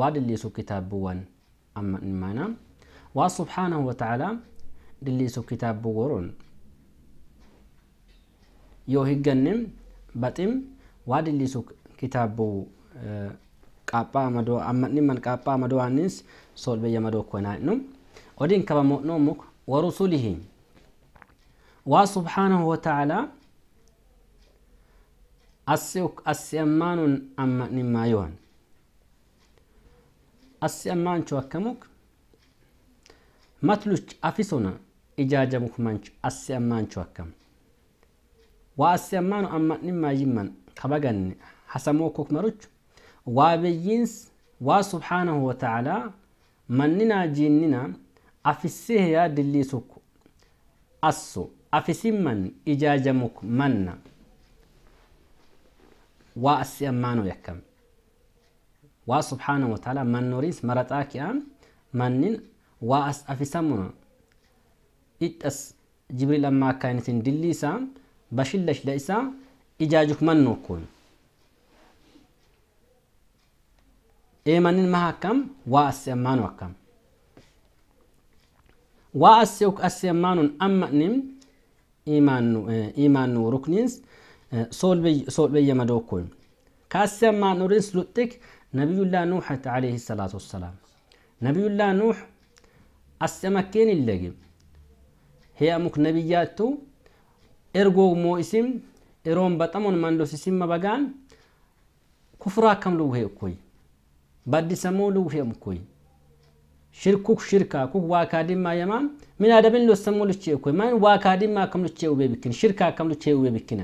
waadhilleesu kitaabbuwwan amma imaana waa subhaanahu wata'aalaa dhilleesu kitaabbu goron yoo higganne baxim waa dhilleesu kitaabbu qaapphaa madoo amma dhimman qaapphaa madoo'aanis solbeyya madoo konaa'nu odin kabamo'noomuk warusulihi waa subhaanahu wata'aalaa assi ammaanun amma dhimmaa yohan assi ammaanchu akkamuk matluch afisona ijaajamuk manchu assi ammaanchu akkam waa assi ammaanu ammanimmaa yimman kabaganne hasamoo kok maruchu waa beyyiins waa subhaanahu wa tacaalaa manninaa jiinnina afissee yaa dilliisuk assu afisin man ijaajamuk manna waa assi ammaanu yakkam وسبحانه وتعالى من نوريس مرتاكيا منن واس افسمنا اتس جبريل لما كانت دليسا بشلش ليسا اجاجك من نكون اي منن مهكم واس امان وكم واس يوك اس امان ام نم ايمان ايمان ركنينس سول بي سول بي يمدوكون كاسمان نورينس لوتك نبي الله نوح عليه الصلاة والسلام نبي الله نوح السمكين اللي هي مك نبياتو إرجو مو اسم إروم بطمون من لو سيسم بغان كفرا كم لو هي كوي بدي سمو لو هي مكوي شركك شركة كوك واكادين ما يمان من هذا لو سمو لو كوي من واكادين ما كم لو بيبكين شركا كم لو بيبكين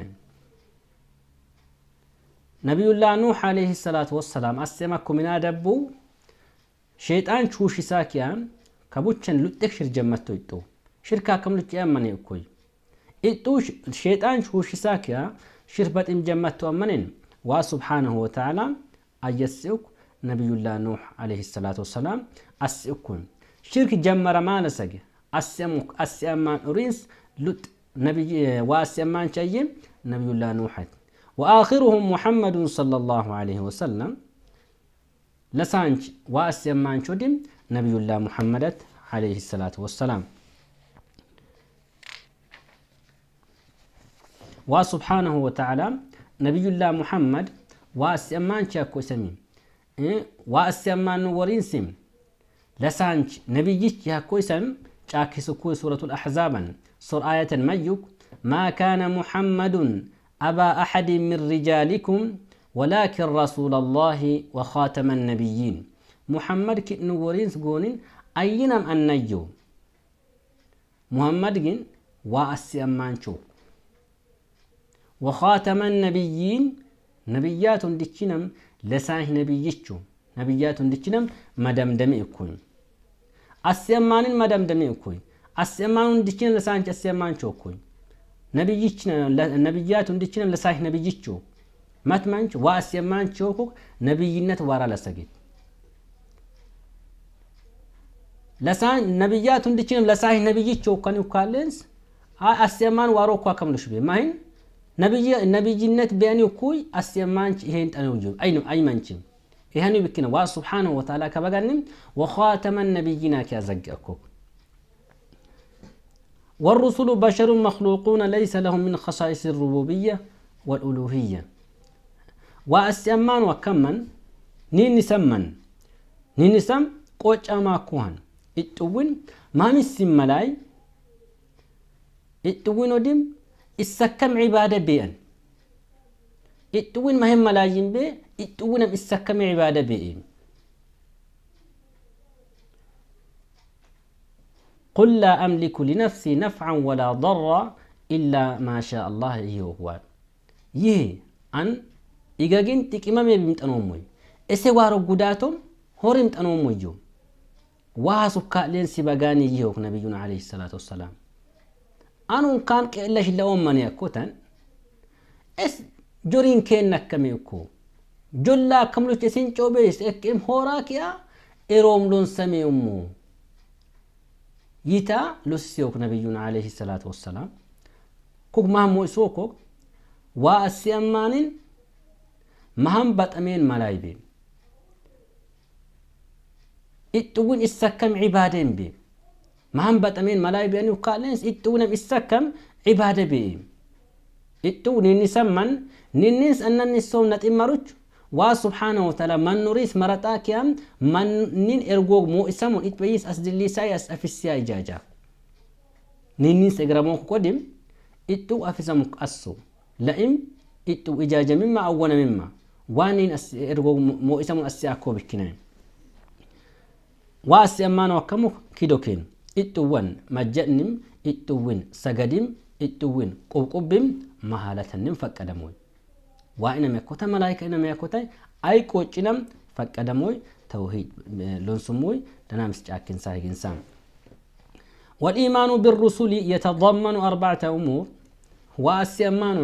نبي الله نوح عليه الصلاة والسلام أسمعكم من أدبو شيطان شو شساكيان كبوتشن لتك شر جمتو يتو شركا كم لتيام من يكوي إتو شيطان شو شساكيا شربت إم جمتو أمنين وسبحانه وتعالى أجسئك نبي الله نوح عليه الصلاة والسلام أسئكم شرك جمر ما نسج أسمك أسيمان أرينس لت نبي واسيمان شيء نبي الله نوح وآخرهم محمد صلى الله عليه وسلم لسانج وأسيمان شدم نبي الله محمد عليه الصلاة والسلام وسبحانه وتعالى نبي الله محمد وأسيمان شاكو سميم إيه؟ وأسيمان ورينسيم لسانج جيش ياكو سم شاكي سكو سورة الأحزاب سور آية الميك ما كان محمد أبا أحد من رجالكم ولكن رسول الله وخاتم النبيين محمد كنورين سجونين أينم نجو محمد جن وأسي أمانشو وخاتم النبيين نبيات دكينم نبي نبييتشو نبيات دكينم مدمدمي إكوين أسي أمانين مدمدمي إكوين أسي أمانون دكين لسانك أسي أمانشو إكوين ነቢያቱ እንድችነ ለሳይህ ነቢይችው መትመንች ዋስ የማንችውኩ ነቢይነት ዋራ ለሰጌት ለሳን ነቢያቱ እንድችነ ለሳይህ ነቢይችው ከን ካለንስ አስየማን ዋሮ እኳ ከምልሽ ቤ ማይን ነቢይነት ቢያኒ እኩይ አስየማንች ይሄን ጠነው ጅብ አይመንችም ይህን ብክነ ዋ ስብሓንሁ ወተላ ከበጋንም ወኻተመ ነቢይና ኪያዘግአኩክ والرسل بشر مخلوقون ليس لهم من خصائص الربوبية والألوهية وأسيامان وكمن نين نسمن نين نسم قوش أما كوهن إتوين ما نسم ملاي إتوين ودم إسكم عبادة بيئن إتوين مهم ملايين بي إتوين إسكم عبادة بيئن قل لا أملك لنفسي نفعا ولا ضرا إلا ما شاء الله يهوان ይህ አን ኢገጊን ጥቅመም የቢምጠኖም ወይ እሴ ዋሮ ጉዳቶም ሆሪም ጠኖም ወዩ ዋሃ ሱካሌን ሲበጋን ይህውክ ነቢዩን አለ ሰላት ወሰላም አኑን ካን ቅዕለሽ ለኦመን ያኮተን እስ ጆሪን ኬን አከሜ እኮ ጆላ ከምሎች የሲንጮቤ ስቅም ሆራ ኪያ ኤሮምሎን ሰሜ እሞ يتا لسيوك نبينا عليه الصلاة والسلام كوك مهم ويسوكوك واسي أمانين مهم بطمين ملايبين إتوون إسكم عبادين بي مهم بطمين ملايبين وقالين إتوون إسكم عبادة بي إتوون نسمن ننس أن نسوم نتئمروش وسبحانه وتعالى من نريث مرتاكيا من نين إرجوج مو إسمون إتبيس أسدلي سايس أفسيا إجاجا نين نين سجرمو قدم إتو أفسمو أسو لئم إتو إجاجا مما أونا مما وانين أس إرجوج مو إسمون أسيا كوبي كنايم واسي أمانو كمو كيدوكين إتو ون مجنم إتو ون سجدم إتو ون قبقبم مهالة نم فكدمون وإنما يكوتا ملائكة أنا يكوتا أي كوتشنم فكدموي توحيد لونسموي دنامس جاكين سايكين سام والإيمان بالرسل يتضمن أربعة أمور وأسيمان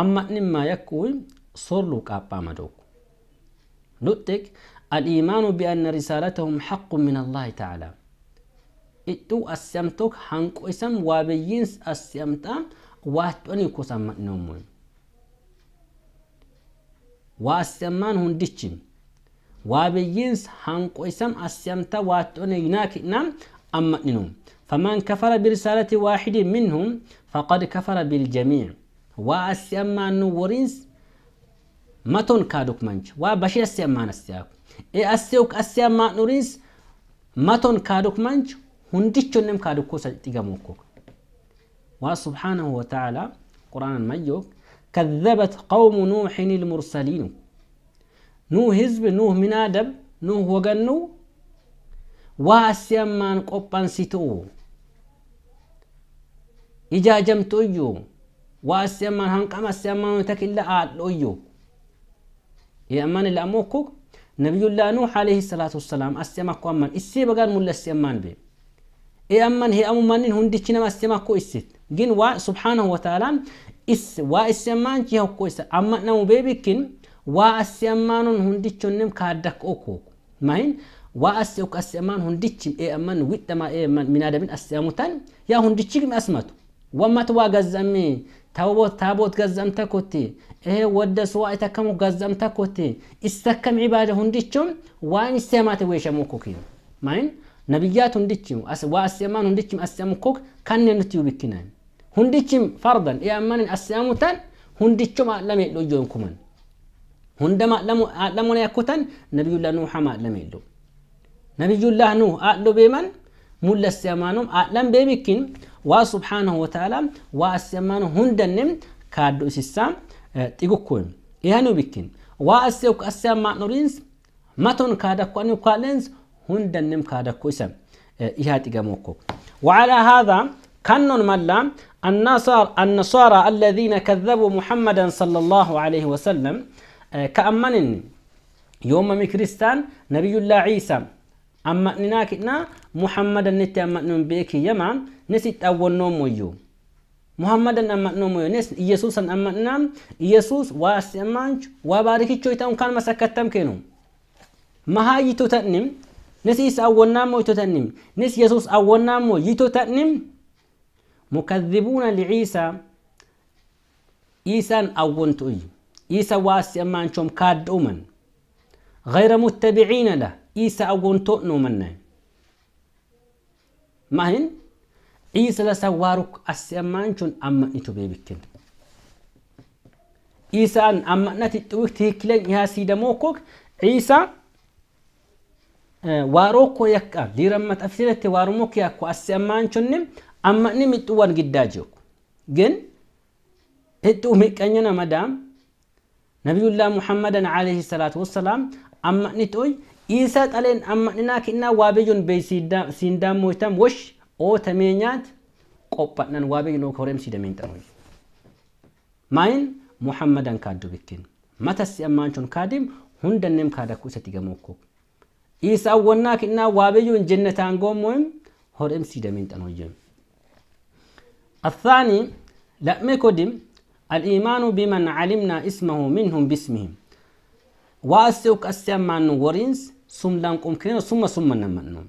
أما إنما يكوي صرلو كابا مدوك نتك الإيمان بأن رسالتهم حق من الله تعالى إتو أسيمتوك حنكو إسم وابيينس أسيمتا واتوني كسم مأنومون واسمان هندشم وابيينس هنقويسم اسيمتا واتون يناك نام أمنهم فمن كفر برسالة واحد منهم فقد كفر بالجميع واسيما نورينس متون كادوك منش وابشي اسيما استياك اي اسيوك اسيما نورينس متون كادوك منش نم كادوكو سجتيغموكو وسبحانه وتعالى قرآن ميوك كذبت قوم نوح المرسلين نوح حزب نوح من آدم نوح نو وقنو واسيمان قبان ستو إجاجمت أيو واسيمان اسيام مان تكلا آل أيو يأمان الأموكو نبي الله نوح عليه الصلاة والسلام اسيام اكو أمان إسي بغان بقال اسيام مان بي إيه أمان هي أمو مانين هندي اسيام اكو إسيت جن وا سبحانه وتعالى waa isiammaan jee hokkoo isa amma namu beebikin waa asiammaanon hundichonnem kaaddak okko mahin waa asi ok asiammaan hundichim ee amman widhamaa ee minaadamin asiamutan yaa hundichigim asmatu ወመት ዋ ገዘሚ ታቦት ታቦት ገዘምተ ኮቲ ይሄ ወደ ስዋይ ተከሙ ገዘምተ ኮቲ ይስተከም ዒባደ ሁንዲችም ዋን ይሰማተ ወይሸሙ ኮክ እዩ ማይን ነቢያት ሁንዲችም ዋአስማን ሁንዲችም አስሰሙ ኮክ ከነ ንትዩ ብኪናይ hundichim fardan yaammanin assiyaamutan hundichum aadlame hedhu ijoon kuman hundama aadlamuna yakkutan nabiyullah nuuhama aadlame hedhu nabiyullah nuuh aadlo beeman mulla assiyamaanum aadlan beemikkin waa subhaanahu wataala waa assiyamaanu hundannem kaaddo isissa xigukkoyn ihanu bikkin waa assiyok assiyamaanoriins maton kaadakko anu kaaleens hundannem kaadakko isa ihaa xigamokko وعلى هذا كنن ملا النصار النصارى الذين كذبوا محمدا صلى الله عليه وسلم آه، كأمنن يوم مكريستان نبي الله عيسى أما نناكنا محمدا نتي أمنن بيك يمان نسيت أول نوم ويو محمدا أمنن ويو نس يسوس أمنن يسوس واسمانج وباركي تشويتهم كان مسكتم كينو ما هاي تتنم نسيس أول نام ويتتنم نس يسوس أول نام ويتتنم مكذبون لعيسى عيسى أو بنتوي عيسى واسي أما أنشم كاد أمن غير متبعين له عيسى أو بنتو نومن ما هن عيسى لسوارك أسي أما أنشم أما إنتو بيبكين عيسى أن أما نتتوكت هكلن يا سيدا موكوك عيسى آه، واروكو يكا ديرمت أفسيرتي واروموك يكو أسي أما أنشم አማኒ ምጥዋን ግዳጅ ግን እጡ ምቀኝነ መዳም ነቢዩላ ሙሐመድን ዓለይህ ሰላት ወሰላም አማኒ ጦይ ኢሳ ጠሌን አማኒና ክና ዋቤዮን በይ ሲንዳሞይታም ወሽ ኦ ተሜኛት ቆጳነን ዋቤዮ ነው ኮረም ሲደሜን ጠኖይ ማይን ሙሐመድን ካዱ ብክን መተስ አማንቾን ካዲም ሁንደንም ካደኩ ሰት ኢሳ ወና ክና ጀነታን ጎሞይም ሆረም ሲደሜን ጠኖይም الثاني لأمكودم الإيمان بمن علمنا اسمه منهم باسمهم واسوك أسيمان ورينز ثم لنقم سم ثم نمان نمنهم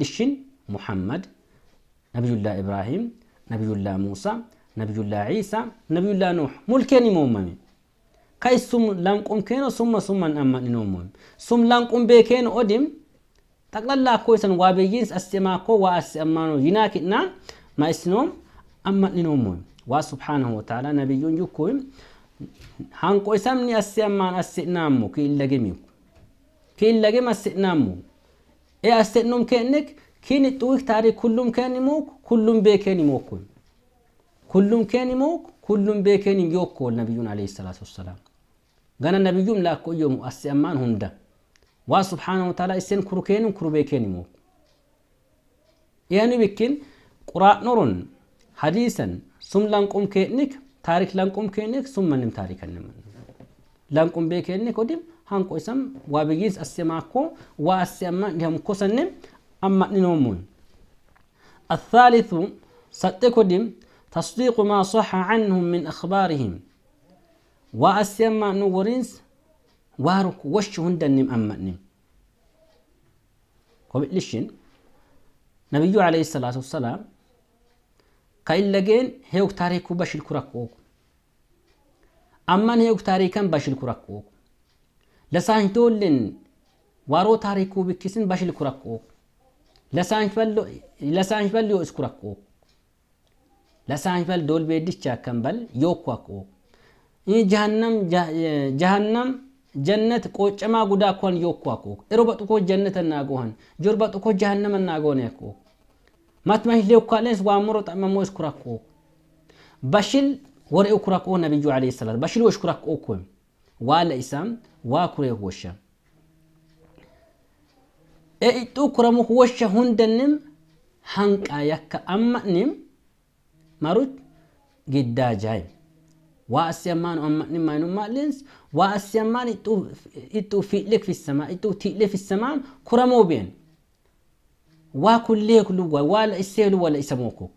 لشين محمد نبي الله إبراهيم نبي الله موسى نبي الله عيسى نبي الله نوح ملكين مومن كاي ثم سم كنا نمان ثم سم لان لنقم بيكين أدم تقل الله كويسا وابيجينس أسيماكو وأسيمانو يناكتنا ما اسنوم أمتنين أموي وسبحانه وتعالى نبي يكوي هنكو يسمني أسيمان أسئنامو كي إلا جميكو كي إلا جم أسئنامو إيه أسئنم كأنك كي نتويك تاري كلهم كان موك كلهم بيكان موكو كلهم كان موك كلهم بيكان يوكو النبي عليه الصلاة والسلام قال النبي لا كو يوم أسئمان هندا وسبحانه وتعالى إسين كرو كينم كرو بيكان موك يعني بكين قراء نورن حديثا سم لانكم كينك تاريخ لانكم كينك سم منم تاريخ النمن لانقوم بكينك ودم هانكو اسم وابجيز السماكو واسما لهم كوسنم أما نومون الثالث ستكدم تصديق ما صح عنهم من أخبارهم واسما نورينس وارك وش هندنم أما نم قبل ليشين نبيو عليه الصلاة والسلام kaillageen heog taarikuu bashil kurakkooku amman heog taarikan bashil kurakkooku lasaahin toollen waro taarikuu bikisin bashil kurakkooku lasaahin bal yoo is kurakkooku lasaahin bal dolbe dicha kambal yoo kuwakkooku in jahannam jahannam ጀነት ቆጨማ ጉዳ እኳን ዮኳ ኮ እሮበ ጥኮ ጀነት እናጎህን ጆርባ ጥኮ ጀሃነም እናጎህን ያኮ ما ماتمه ليو كاليس وامرو تأممو اسكراكو بشل ورئو كراكو جو عليه السلام بشيل بشل وشكراكو كوم والا إسام واكوريه وشا إيتو كرامو وشا هندنم هنك أياك أما نم ماروت جدا جاي وأسيمان أما نم ما نم مالنس وأسيمان إتو إتو في لك في السماء إتو تي لك في السماء كرامو بين إسيل ولا إسموكو isa mooku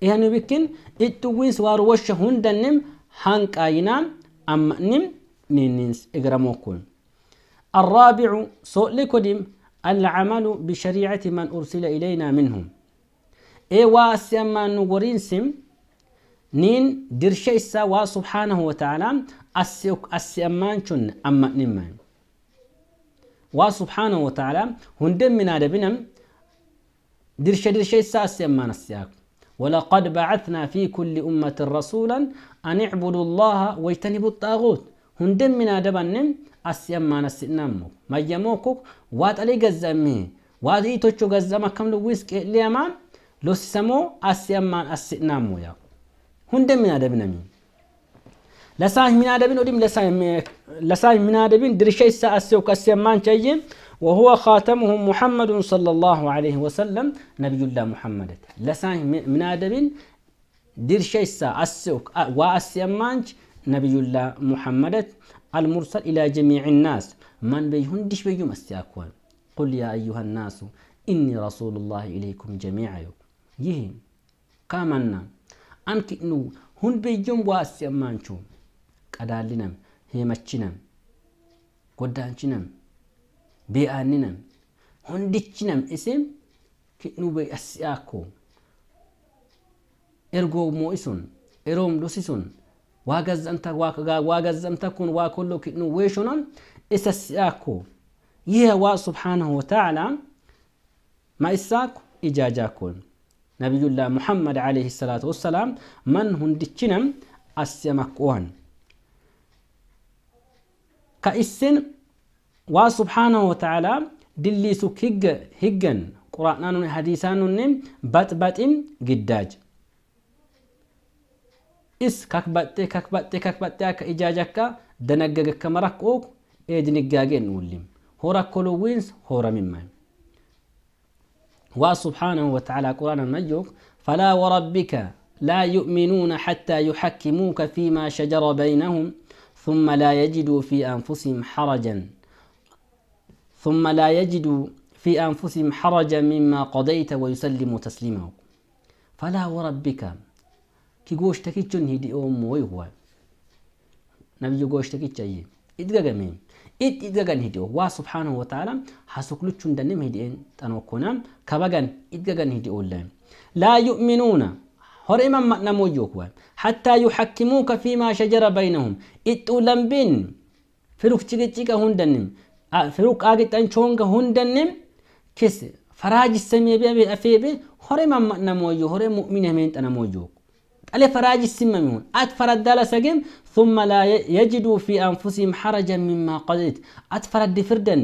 ihanu bikkin ittuwins waaruwasha hundannim hanqaayinaa amma'nim niinnins igramookun الرابع سؤلكم العمل بشريعة من أرسل إلينا منهم إي واسما نورينسم نين درشيسا وسبحانه وتعالى أسيك أسيمان شن أما نمان وسبحانه وتعالى هندم من هذا درشة درشة ساس ما نسياك ولقد بعثنا في كل أمة رسولا أن اعبدوا الله واجتنبوا الطاغوت هندم من النم أسيم ما نسينامو ما يموكوك وات علي قزمي وات إيتوشو قزما كم لو ويسك ليمان لو سمو أسيم ما نسينامو يا هندم من النم لسان من أدبين ودم لسان من أدبين درشة ساسي وكسيا ما نشيم وهو خاتمهم محمد صلى الله عليه وسلم نبي الله محمد لسان من آدم دير شيسا أسوك وأسيمانج نبي الله محمد المرسل إلى جميع الناس من بيهن ديش بيهم أسياكوان قل يا أيها الناس إني رسول الله إليكم جميعا يهن قامنا أنك إنو هن بيجم وأسيمانشو قدالنا هي مچنم قدانشنم بأننا هندتشنم اسم كنوبي أسياكو إرغو موئسون إروم دوسيسون واغزمتا واغزمتا كون واكلو كنو ويشونم إسسياكو يه وا سبحانه وتعالى ما إساكو إجاجاكو نبي الله محمد عليه الصلاة والسلام من هندتشنم أسيمكوان كإسن وسبحانه وتعالى دلي سوك هج هجن قرآننا حديثنا نم بات باتين جداج إس كاك بات كاك بات كاك بات كاك إجاجك دنجك كمرك أوك إدنك جاجن أولم هورا كلو وينس هورا مما وسبحانه وتعالى قرآن مجوك فلا وربك لا يؤمنون حتى يحكموك فيما شجر بينهم ثم لا يجدوا في أنفسهم حرجا ثم لا يجدوا في أنفسهم حرجا مما قضيت ويسلموا تسليما فلا وربك كي قوشتك هدي أم ويهوى نبي قوشتك أيه مين إد إدغغن هديو وا سبحانه وتعالى حسكلوچون دنم هديين تنوكونا كبغن إدغغن هديو أولا لا يؤمنون هر إمام نمو حتى يحكموك فيما شجر بينهم إتولم بين فلوك تيجي هون دنم فروق آجتان چونگ هندنم كس فراج السمي بي أفي بي هوري ما نموجو هوري مؤمن همين تنموجو ألي فراج السمي مون أتفرد دالا سجم ثم لا يجدوا في أنفسهم حرجا مما قضيت أتفرد فردن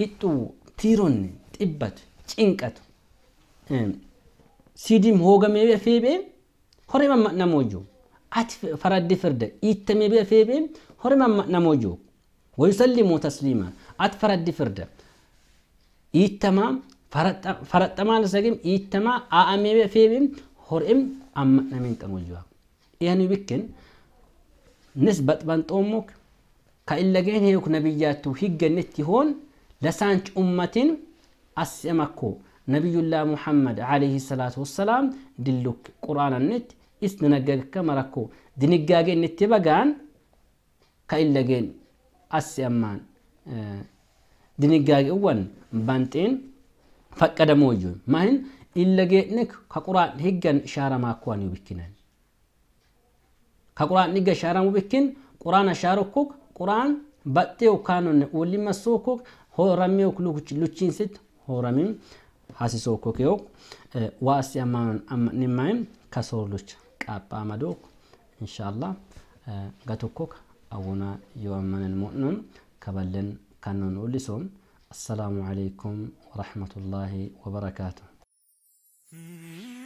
إتو تيرون تبت تشنكت سيديم هوغا مي بي أفي بي هوري ما نموجو أتفرد فرد إتمي بي أفي بي هوري ما نموجو ويسلموا تسليما atfaraddi firda iittamaa faraxxamaa sagim iittamaa a'amee feebiin hor'im ammadhameen qamuyyuwa iyani bikken nis baxbanxoomuk ka illageen heeyuk nabiyyaattu higgannetti hoon lasaanch ummatin asimakko nabiyullaa muhammad alayhi salaatu wassalaam dilluk quraanannetti is dinagagakka marakko diniggaageenitti bagaan ka illageen asi ammaan diniggaageewwan banteen faqqadamoo ijoon maalin illa geednik ka quraan higgan shaaramaa kuwan yubikinan ka quraan higga shaaramu bikin quraan ashaarukuk quraan baxxee ukaanonne ulima sookuk horamee luchiinsit horamim hasisookuk yoo waasi amanimaim kasoorlucha qaaphaamadok inshaallah gatukuk awuna yoo amanan mu'nun كبلن كانون أوليسون السلام عليكم ورحمة الله وبركاته hmm.